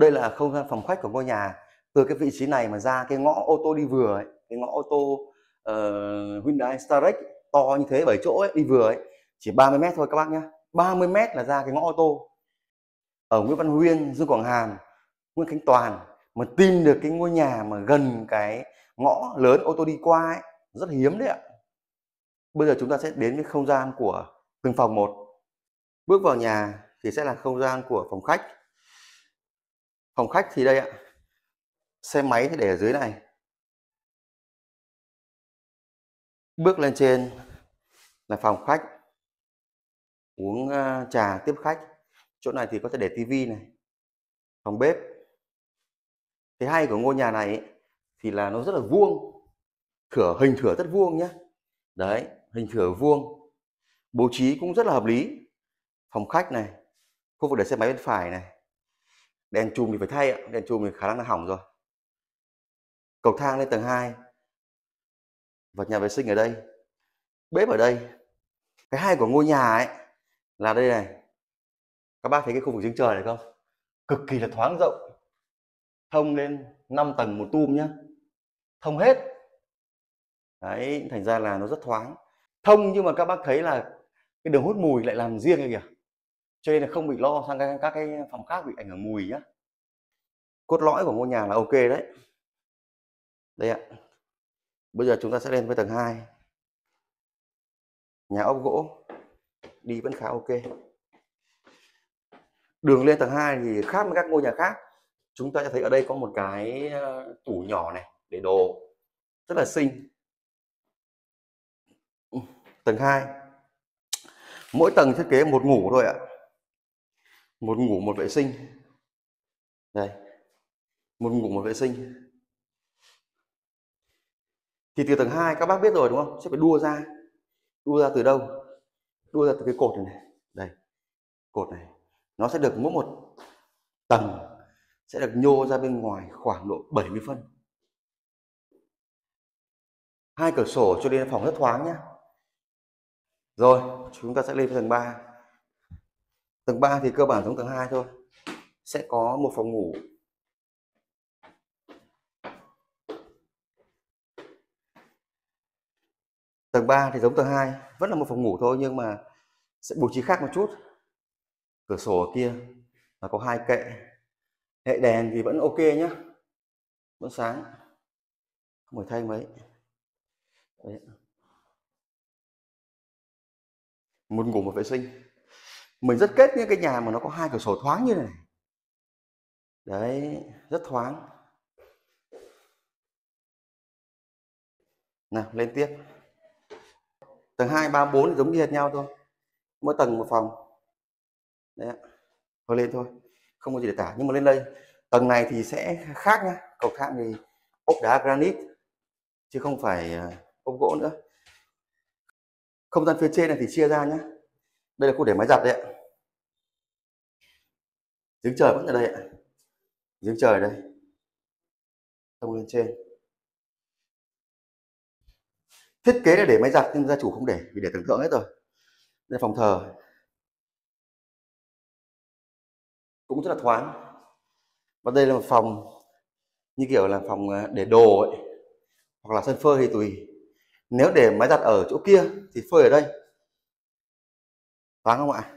đây là không gian phòng khách của ngôi nhà từ cái vị trí này mà ra cái ngõ ô tô đi vừa ấy, cái ngõ ô tô uh, Hyundai Starex to như thế bảy chỗ ấy, đi vừa ấy chỉ 30 mét thôi các bác nhá 30 mét là ra cái ngõ ô tô ở Nguyễn Văn Huyên, Dương Quảng Hàm, Nguyễn Khánh Toàn mà tìm được cái ngôi nhà mà gần cái ngõ lớn ô tô đi qua ấy, rất hiếm đấy ạ bây giờ chúng ta sẽ đến với không gian của từng phòng một bước vào nhà thì sẽ là không gian của phòng khách phòng khách thì đây ạ xe máy thì để ở dưới này bước lên trên là phòng khách uống ờ, trà tiếp khách chỗ này thì có thể để tivi này phòng bếp cái hay của ngôi nhà này ấy, thì là nó rất là vuông thửa hình thửa rất vuông nhé đấy hình thửa vuông bố trí cũng rất là hợp lý phòng khách này khu vực để xe máy bên phải này đèn chùm thì phải thay ạ đèn chùm thì khả năng là hỏng rồi cầu thang lên tầng 2 vật nhà vệ sinh ở đây bếp ở đây cái hay của ngôi nhà ấy là đây này các bác thấy cái khu vực giếng trời này không cực kỳ là thoáng rộng thông lên 5 tầng một tum nhá thông hết đấy thành ra là nó rất thoáng thông nhưng mà các bác thấy là cái đường hút mùi lại làm riêng kìa cho nên là không bị lo sang các cái phòng khác bị ảnh hưởng mùi nhá cốt lõi của ngôi nhà là ok đấy đây ạ bây giờ chúng ta sẽ lên với tầng 2 nhà ốc gỗ đi vẫn khá ok đường lên tầng 2 thì khác với các ngôi nhà khác chúng ta sẽ thấy ở đây có một cái ờ, tủ nhỏ này để đồ rất là xinh ừ, tầng 2 mỗi tầng thiết kế một ngủ thôi ạ một ngủ một vệ sinh đây một ngủ một vệ sinh thì từ tầng 2 các bác biết rồi đúng không sẽ phải đua ra đua ra từ đâu đua ra từ cái cột này, này. đây cột này nó sẽ được mỗi một tầng sẽ được nhô ra bên ngoài khoảng độ 70 phân hai cửa sổ cho nên phòng rất thoáng nhé rồi chúng ta sẽ lên tầng 3 tầng 3 thì cơ bản giống tầng 2 thôi sẽ có một phòng ngủ tầng 3 thì giống tầng 2 vẫn là một phòng ngủ thôi nhưng mà sẽ bố trí khác một chút cửa sổ ở kia là có hai kệ hệ đèn thì vẫn ok nhá vẫn sáng không phải thay mấy Đấy. một ngủ một vệ sinh mình rất kết những cái nhà mà nó có hai cửa sổ thoáng như này đấy rất thoáng nào lên tiếp tầng 2, 3, 4 giống như hệt nhau thôi mỗi tầng một phòng đấy thôi lên thôi không có gì để tả nhưng mà lên đây tầng này thì sẽ khác nhá cầu thang thì ốp đá granite chứ không phải à, ốp gỗ nữa không gian phía trên này thì chia ra nhá đây là khu để máy giặt đấy ạ giếng trời vẫn ở đây ạ giếng trời đây thông lên trên thiết kế là để máy giặt nhưng gia chủ không để vì để tưởng tượng hết rồi đây phòng thờ cũng rất là thoáng và đây là một phòng như kiểu là phòng à, để đồ ấy hoặc là sân phơi thì tùy nếu để máy giặt ở chỗ kia thì phơi ở đây thoáng không ạ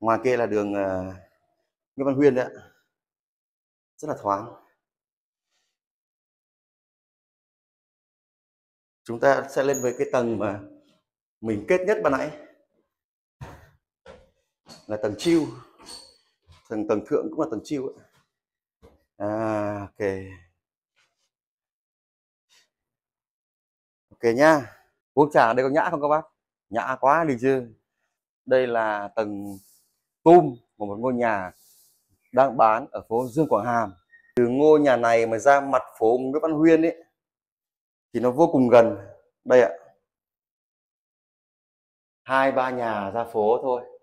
ngoài kia là đường à, Nguyễn Văn Huyên đấy ạ rất là thoáng chúng ta sẽ lên với cái tầng mà mình kết nhất ban nãy là tầng chiêu tầng tầng thượng cũng là tầng chiêu À, ok ok nha. uống trà đây có nhã không các bác nhã quá đi chưa đây là tầng tum của một ngôi nhà đang bán ở phố Dương Quảng Hàm từ ngôi nhà này mà ra mặt phố Nguyễn Văn Huyên ấy thì nó vô cùng gần đây ạ hai ba nhà ra phố thôi